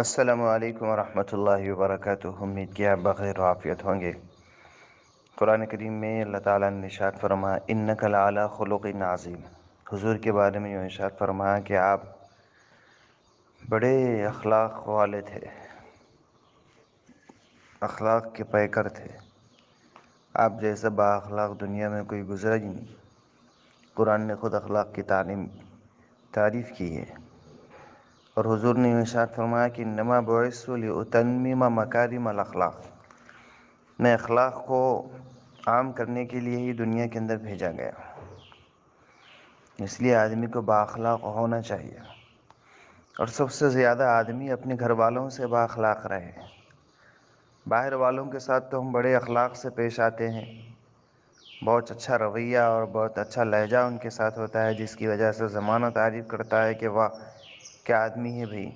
अस्सलाम वालेकुम रहमतुल्लाहि उम्मीद किया बग़ैर आफ़ियत होंगे कुरान करीम में अल्लाह ताला ने इशाद फरमा इन कल आला खलुक़ नाजिम हुजूर के बारे में यूँ इशाद फरमाया कि आप बड़े अखलाक वाले थे अखलाक के पैकर थे आप जैसा बाखलाक दुनिया में कोई गुजरा ही नहीं कुरान ने ख़ुद अखलाक की तालीम तारीफ़ की है और हुजूर ने इशार फरमाया कि नमा बसतनमा मकारी अखलाक मैं अखलाक को आम करने के लिए ही दुनिया के अंदर भेजा गया इसलिए आदमी को बाखलाक होना चाहिए और सबसे ज़्यादा आदमी अपने घर वालों से बाखलाक रहे बाहर वालों के साथ तो हम बड़े अखलाक से पेश आते हैं बहुत अच्छा रवैया और बहुत अच्छा लहजा उनके साथ होता है जिसकी वजह से ज़माना तारीफ़ करता है कि वाह क्या आदमी है भाई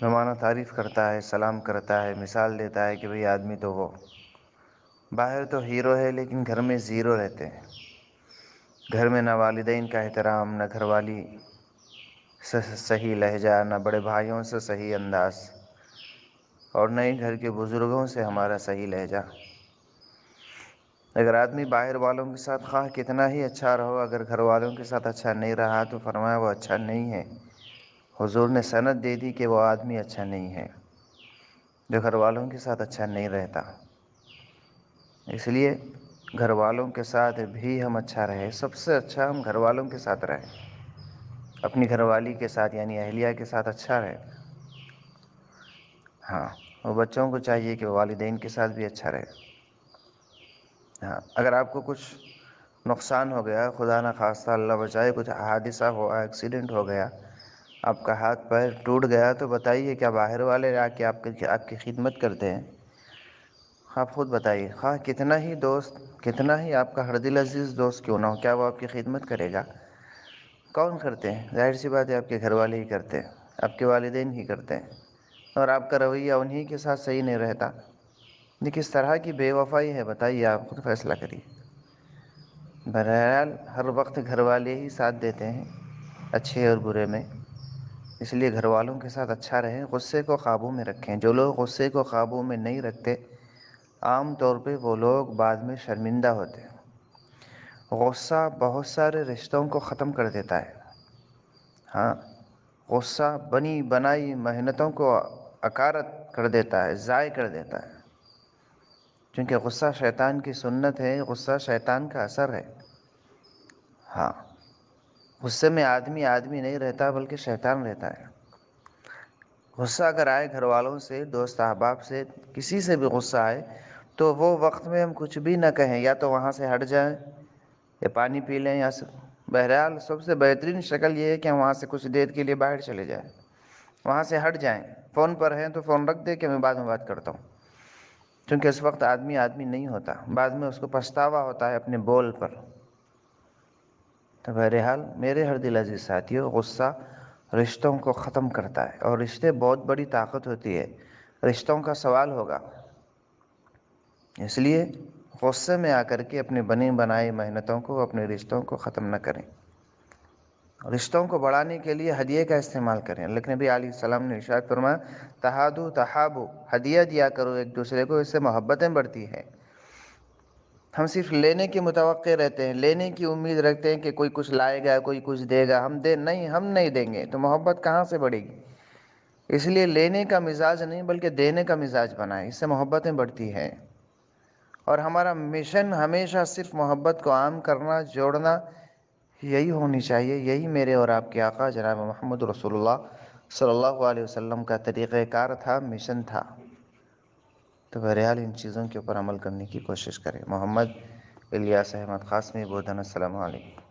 जमाना तारीफ़ करता है सलाम करता है मिसाल देता है कि भाई आदमी तो वो बाहर तो हीरो है लेकिन घर में ज़ीरो रहते हैं घर में ना वालदेन का एहतराम ना घरवाली से सही लहजा ना बड़े भाइयों से सही अंदाज और न ही घर के बुज़ुर्गों से हमारा सही लहजा अगर आदमी बाहर वालों के साथ खा कितना ही अच्छा रहो अगर घर वालों के साथ अच्छा नहीं रहा तो फरमाया वो अच्छा नहीं है हुजूर ने सनत दे दी कि वो आदमी अच्छा नहीं है जो घर वालों के साथ अच्छा नहीं रहता इसलिए घर वालों के साथ भी हम अच्छा रहे सबसे अच्छा हम घर वालों के साथ रहें अपनी घरवाली के साथ यानी अहलिया के साथ अच्छा रहे हाँ और बच्चों को चाहिए कि वालदेन के साथ भी अच्छा रहे हाँ अगर आपको कुछ नुकसान हो गया खुदा न खास्ता अल्लाह बचाए कुछ हादसा हुआ एक्सीडेंट हो गया आपका हाथ पैर टूट गया तो बताइए क्या बाहर वाले आके आपके आपकी खिदमत करते हैं आप खुद बताइए हाँ कितना ही दोस्त कितना ही आपका हर दिल अजीज़ दोस्त क्यों ना हो क्या वो आपकी खिदमत करेगा कौन करते हैं जाहिर सी बात है आपके घर वाले ही करते हैं आपके वालदेन ही करते हैं और आपका रवैया उन्हीं के साथ सही नहीं रहता ये किस तरह की बेवफाई है बताइए आप खुद फैसला करिए बहरहाल हर वक्त घर वाले ही साथ देते हैं अच्छे और बुरे में इसलिए घर वालों के साथ अच्छा रहें गुस्से को काबू में रखें जो लोग गुस्से को काबू में नहीं रखते आम तौर पे वो लोग बाद में शर्मिंदा होते हैं गुस्सा बहुत सारे रिश्तों को ख़त्म कर देता है हाँ गुस्सा बनी बनाई मेहनतों को अकारत कर देता है ज़ाय कर देता है चूँकि गुस्सा शैतान की सुन्नत है गुस्सा शैतान का असर है हाँ गुस्से में आदमी आदमी नहीं रहता बल्कि शैतान रहता है गुस्सा अगर आए घर वालों से दोस्त अहबाब से किसी से भी गुस्सा आए तो वो वक्त में हम कुछ भी ना कहें या तो वहाँ से हट जाएं या पानी पी लें या बहरहाल सबसे बेहतरीन शक्ल ये है कि हम वहाँ से कुछ देर के लिए बाहर चले जाएं वहाँ से हट जाएं फ़ोन पर हैं तो फ़ोन रख दे कि मैं बाद में बात करता हूँ क्योंकि उस वक्त आदमी आदमी नहीं होता बाद में उसको पछतावा होता है अपने बोल पर तो बहरहाल मेरे हर दिल अजीज साथियों गुस्सा रिश्तों को ख़त्म करता है और रिश्ते बहुत बड़ी ताकत होती है रिश्तों का सवाल होगा इसलिए गुस्से में आकर के अपने बने बनाए मेहनतों को अपने रिश्तों को ख़त्म न करें रिश्तों को बढ़ाने के लिए हदिये का इस्तेमाल करें लेकिन नबी सलाम ने इशात फरमाया तहादु तहाबु हदिया दिया करो एक दूसरे को इससे मोहब्बतें बढ़ती हैं हम सिर्फ लेने के मुतव रहते हैं लेने की उम्मीद रखते हैं कि कोई कुछ लाएगा कोई कुछ देगा हम दे नहीं हम नहीं देंगे तो मोहब्बत कहाँ से बढ़ेगी इसलिए लेने का मिजाज नहीं बल्कि देने का मिजाज बनाए इससे मोहब्बतें बढ़ती हैं और हमारा मिशन हमेशा सिर्फ मोहब्बत को आम करना जोड़ना यही होनी चाहिए यही मेरे और आपके आका जनाब महमद रसूलुल्लाह सल्लल्लाहु अलैहि वसल्लम का तरीक़ार था मिशन था तो बहरहाल इन चीज़ों के ऊपर अमल करने की कोशिश करें मोहम्मद इलियास अहमद क़ासमी बोधन असल